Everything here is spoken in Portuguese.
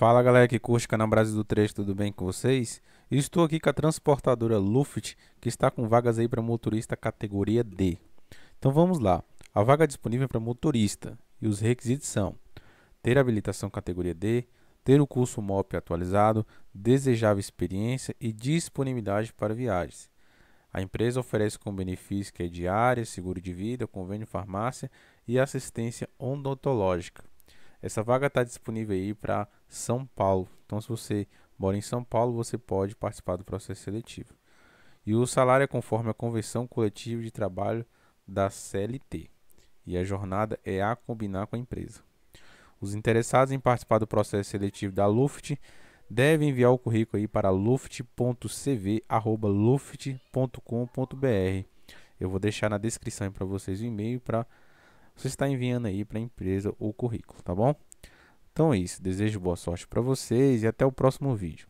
Fala galera que curte o canal Brasil do Trecho, tudo bem com vocês? Estou aqui com a transportadora Luft, que está com vagas aí para motorista categoria D. Então vamos lá. A vaga é disponível para motorista e os requisitos são ter habilitação categoria D, ter o curso MOP atualizado, desejável experiência e disponibilidade para viagens. A empresa oferece com benefícios que é diária, seguro de vida, convênio farmácia e assistência odontológica. Essa vaga está disponível aí para São Paulo. Então, se você mora em São Paulo, você pode participar do processo seletivo. E o salário é conforme a Convenção Coletiva de Trabalho da CLT. E a jornada é a combinar com a empresa. Os interessados em participar do processo seletivo da Luft devem enviar o currículo aí para luft.cv@luft.com.br. Eu vou deixar na descrição para vocês o e-mail para você está enviando aí para a empresa o currículo, tá bom? Então é isso, desejo boa sorte para vocês e até o próximo vídeo.